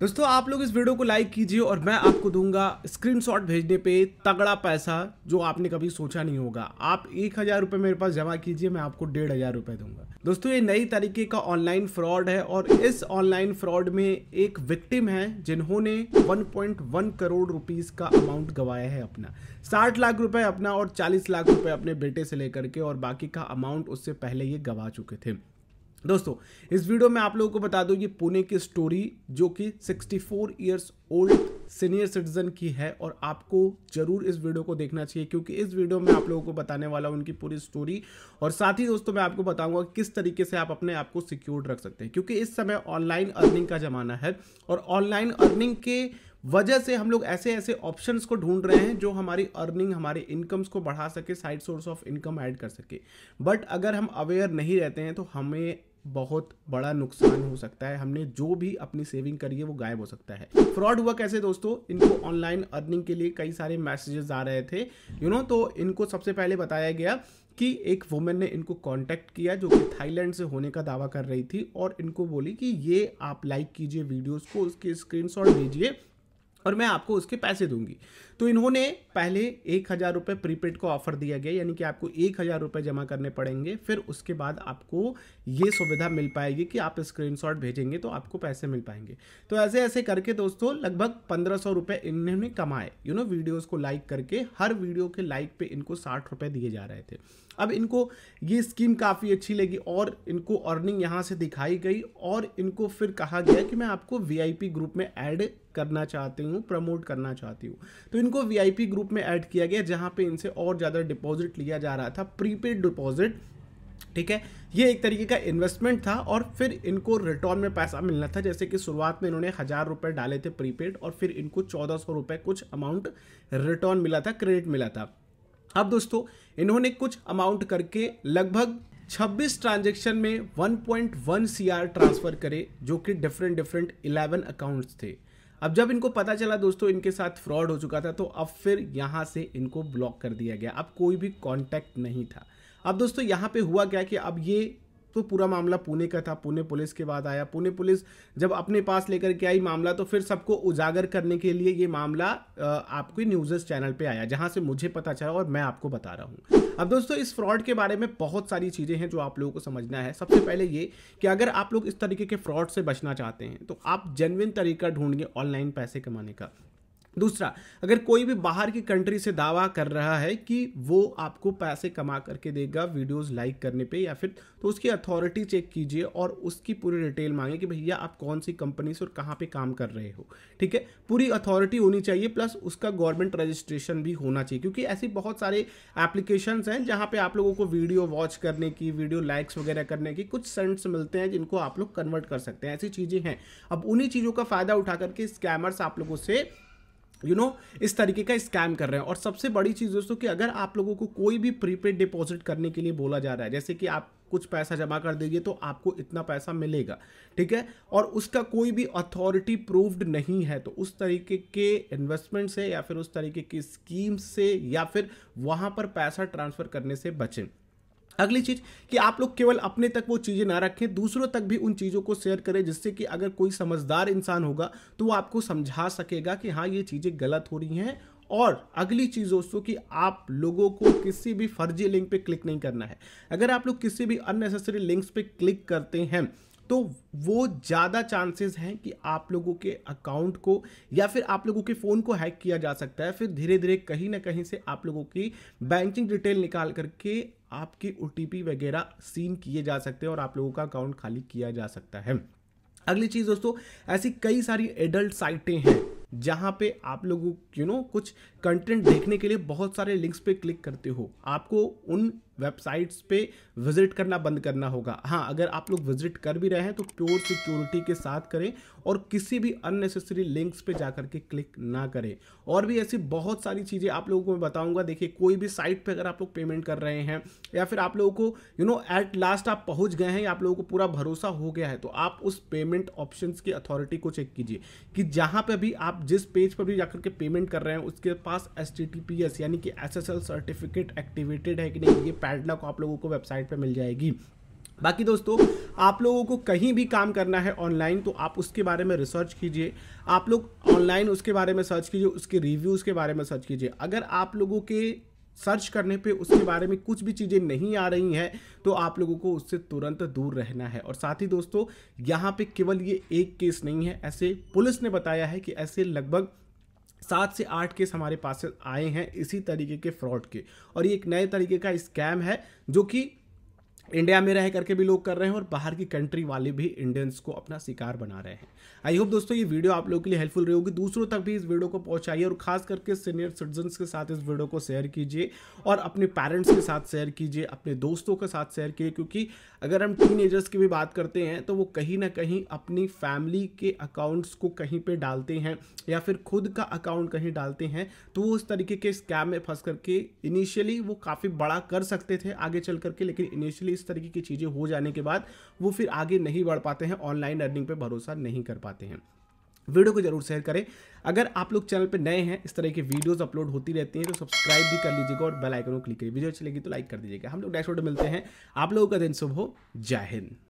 दोस्तों आप लोग इस वीडियो को लाइक कीजिए और मैं आपको दूंगा स्क्रीनशॉट भेजने पे तगड़ा पैसा जो आपने कभी सोचा नहीं होगा आप एक हज़ार रुपये मेरे पास जमा कीजिए मैं आपको डेढ़ हज़ार रुपये दूंगा दोस्तों ये नई तरीके का ऑनलाइन फ्रॉड है और इस ऑनलाइन फ्रॉड में एक विक्टिम है जिन्होंने वन करोड़ रुपीज़ का अमाउंट गवाया है अपना साठ लाख रुपये अपना और चालीस लाख रुपये अपने बेटे से लेकर के और बाकी का अमाउंट उससे पहले ये गवा चुके थे दोस्तों इस वीडियो में आप लोगों को बता दूं ये पुणे की स्टोरी जो कि 64 ईयर्स ओल्ड सीनियर सिटीजन की है और आपको जरूर इस वीडियो को देखना चाहिए क्योंकि इस वीडियो में आप लोगों को बताने वाला हूँ उनकी पूरी स्टोरी और साथ ही दोस्तों मैं आपको बताऊंगा किस तरीके से आप अपने आप को सिक्योर्ड रख सकते हैं क्योंकि इस समय ऑनलाइन अर्निंग का ज़माना है और ऑनलाइन अर्निंग के वजह से हम लोग ऐसे ऐसे ऑप्शंस को ढूंढ रहे हैं जो हमारी अर्निंग हमारे इनकम्स को बढ़ा सके side source of income add कर सके बट अगर हम अवेयर नहीं रहते हैं तो हमें बहुत बड़ा नुकसान हो सकता है हमने जो भी अपनी सेविंग करी है वो गायब हो सकता है फ्रॉड हुआ कैसे दोस्तों इनको ऑनलाइन अर्निंग के लिए कई सारे मैसेजेस आ रहे थे यू you नो know, तो इनको सबसे पहले बताया गया कि एक वुमेन ने इनको कांटेक्ट किया जो कि थाईलैंड से होने का दावा कर रही थी और इनको बोली कि ये आप लाइक कीजिए वीडियोस को उसके स्क्रीनशॉट भेजिए और मैं आपको उसके पैसे दूंगी तो इन्होंने पहले एक हज़ार रुपये प्रीपेड को ऑफर दिया गया यानी कि आपको एक हज़ार रुपये जमा करने पड़ेंगे फिर उसके बाद आपको ये सुविधा मिल पाएगी कि आप स्क्रीनशॉट भेजेंगे तो आपको पैसे मिल पाएंगे तो ऐसे ऐसे करके दोस्तों लगभग पंद्रह सौ रुपये इन्होंने कमाए यू नो वीडियोज़ को लाइक करके हर वीडियो के लाइक पर इनको साठ रुपये दिए जा रहे थे अब इनको ये स्कीम काफ़ी अच्छी लगी और इनको अर्निंग यहाँ से दिखाई गई और इनको फिर कहा गया कि मैं आपको वी ग्रुप में ऐड करना चाहती हूँ हूँ प्रमोट करना चाहती हूँ तो इनको वीआईपी ग्रुप में ऐड किया गया जहाँ पे इनसे और ज़्यादा डिपॉजिट लिया जा रहा था प्रीपेड डिपॉजिट ठीक है ये एक तरीके का इन्वेस्टमेंट था और फिर इनको रिटर्न में पैसा मिलना था जैसे कि शुरुआत में इन्होंने हज़ार रुपये डाले थे प्रीपेड और फिर इनको चौदह सौ रुपये कुछ अमाउंट रिटर्न मिला था क्रेडिट मिला था अब दोस्तों इन्होंने कुछ अमाउंट करके लगभग 26 ट्रांजेक्शन में 1.1 सीआर ट्रांसफ़र करे जो कि डिफरेंट डिफरेंट 11 अकाउंट्स थे अब जब इनको पता चला दोस्तों इनके साथ फ्रॉड हो चुका था तो अब फिर यहाँ से इनको ब्लॉक कर दिया गया अब कोई भी कॉन्टैक्ट नहीं था अब दोस्तों यहाँ पे हुआ क्या कि अब ये तो पूरा मामला पुणे का था पुणे पुलिस के बाद आया पुणे पुलिस जब अपने पास लेकर के आई मामला तो फिर सबको उजागर करने के लिए ये मामला आपके न्यूज़ चैनल पे आया जहां से मुझे पता चला और मैं आपको बता रहा हूं अब दोस्तों इस फ्रॉड के बारे में बहुत सारी चीज़ें हैं जो आप लोगों को समझना है सबसे पहले ये कि अगर आप लोग इस तरीके के फ्रॉड से बचना चाहते हैं तो आप जेनविन तरीका ढूंढिए ऑनलाइन पैसे कमाने का दूसरा अगर कोई भी बाहर की कंट्री से दावा कर रहा है कि वो आपको पैसे कमा करके देगा वीडियोस लाइक करने पे या फिर तो उसकी अथॉरिटी चेक कीजिए और उसकी पूरी डिटेल मांगे कि भैया आप कौन सी कंपनी से और कहाँ पे काम कर रहे हो ठीक है पूरी अथॉरिटी होनी चाहिए प्लस उसका गवर्नमेंट रजिस्ट्रेशन भी होना चाहिए क्योंकि ऐसी बहुत सारे एप्लीकेशन हैं जहाँ पर आप लोगों को वीडियो वॉच करने की वीडियो लाइक्स वगैरह करने की कुछ सेंट्स मिलते हैं जिनको आप लोग कन्वर्ट कर सकते हैं ऐसी चीज़ें हैं अब उन्हीं चीज़ों का फ़ायदा उठा करके स्कैमर्स आप लोगों से यू you नो know, इस तरीके का स्कैम कर रहे हैं और सबसे बड़ी चीज़ दोस्तों कि अगर आप लोगों को कोई भी प्रीपेड डिपॉजिट करने के लिए बोला जा रहा है जैसे कि आप कुछ पैसा जमा कर देंगे तो आपको इतना पैसा मिलेगा ठीक है और उसका कोई भी अथॉरिटी प्रूव्ड नहीं है तो उस तरीके के इन्वेस्टमेंट से या फिर उस तरीके की स्कीम से या फिर वहाँ पर पैसा ट्रांसफ़र करने से बचें अगली चीज़ कि आप लोग केवल अपने तक वो चीज़ें ना रखें दूसरों तक भी उन चीज़ों को शेयर करें जिससे कि अगर कोई समझदार इंसान होगा तो वो आपको समझा सकेगा कि हाँ ये चीज़ें गलत हो रही हैं और अगली चीज़ दोस्तों कि आप लोगों को किसी भी फर्जी लिंक पे क्लिक नहीं करना है अगर आप लोग किसी भी अननेसेसरी लिंक्स पे क्लिक करते हैं तो वो ज़्यादा चांसेस हैं कि आप लोगों के अकाउंट को या फिर आप लोगों के फ़ोन को हैक किया जा सकता है फिर धीरे धीरे कहीं ना कहीं से आप लोगों की बैंकिंग डिटेल निकाल करके आपके ओ वगैरह सीन किए जा सकते हैं और आप लोगों का अकाउंट खाली किया जा सकता है अगली चीज़ दोस्तों ऐसी कई सारी एडल्ट साइटें हैं जहाँ पे आप लोग यू नो कुछ कंटेंट देखने के लिए बहुत सारे लिंक्स पे क्लिक करते हो आपको उन वेबसाइट्स पे विजिट करना बंद करना होगा हाँ अगर आप लोग विजिट कर भी रहे हैं तो प्योर सिक्योरिटी के साथ करें और किसी भी अननेसेसरी लिंक्स पे जा करके क्लिक ना करें और भी ऐसी बहुत सारी चीज़ें आप लोगों को मैं बताऊंगा देखिए कोई भी साइट पे अगर आप लोग पेमेंट कर रहे हैं या फिर आप लोगों को यू नो एट लास्ट आप पहुँच गए हैं या आप लोगों को पूरा भरोसा हो गया है तो आप उस पेमेंट ऑप्शन की अथॉरिटी को चेक कीजिए कि जहाँ पर भी आप जिस पेज पर भी जाकर के पेमेंट कर रहे हैं उसके पास एस यानी कि एस सर्टिफिकेट एक्टिवेटेड है कि नहीं ये पैडलॉक आप लोगों को वेबसाइट पर मिल जाएगी बाकी दोस्तों आप लोगों को कहीं भी काम करना है ऑनलाइन तो आप उसके बारे में रिसर्च कीजिए आप लोग ऑनलाइन उसके बारे में सर्च कीजिए उसके रिव्यूज़ के बारे में सर्च कीजिए अगर आप लोगों के सर्च करने पे उसके बारे में कुछ भी चीज़ें नहीं आ रही हैं तो आप लोगों को उससे तुरंत दूर रहना है और साथ ही दोस्तों यहाँ पे केवल ये एक केस नहीं है ऐसे पुलिस ने बताया है कि ऐसे लगभग सात से आठ केस हमारे पास आए हैं इसी तरीके के फ्रॉड के और ये एक नए तरीके का स्कैम है जो कि इंडिया में रह करके भी लोग कर रहे हैं और बाहर की कंट्री वाले भी इंडियंस को अपना शिकार बना रहे हैं आई होप दोस्तों ये वीडियो आप लोगों के लिए हेल्पफुल रही होगी दूसरों तक भी इस वीडियो को पहुंचाइए और खास करके सीनियर सिटीजन्स के साथ इस वीडियो को शेयर कीजिए और अपने पेरेंट्स के साथ शेयर कीजिए अपने दोस्तों के साथ शेयर कीजिए क्योंकि अगर हम टीन की भी बात करते हैं तो वो कहीं ना कहीं अपनी फैमिली के अकाउंट्स को कहीं पर डालते हैं या फिर खुद का अकाउंट कहीं डालते हैं तो वो उस तरीके के स्कैम में फंस करके इनिशियली वो काफ़ी बड़ा कर सकते थे आगे चल करके लेकिन इनिशियली इस तरीके की चीज़ें हो जाने के बाद वो फिर आगे नहीं बढ़ पाते हैं ऑनलाइन अर्निंग पर भरोसा नहीं कर पाते हैं वीडियो को जरूर शेयर करें अगर आप लोग चैनल पर नए हैं इस तरह की वीडियोस अपलोड होती रहती हैं तो सब्सक्राइब भी कर लीजिएगा और बेल आइकन को क्लिक करिए वीडियो अच्छी लगी तो लाइक कर दीजिएगा हम लोग नेक्स्ट वीडियो मिलते हैं आप लोगों का दिन शुभ हो जय हिंद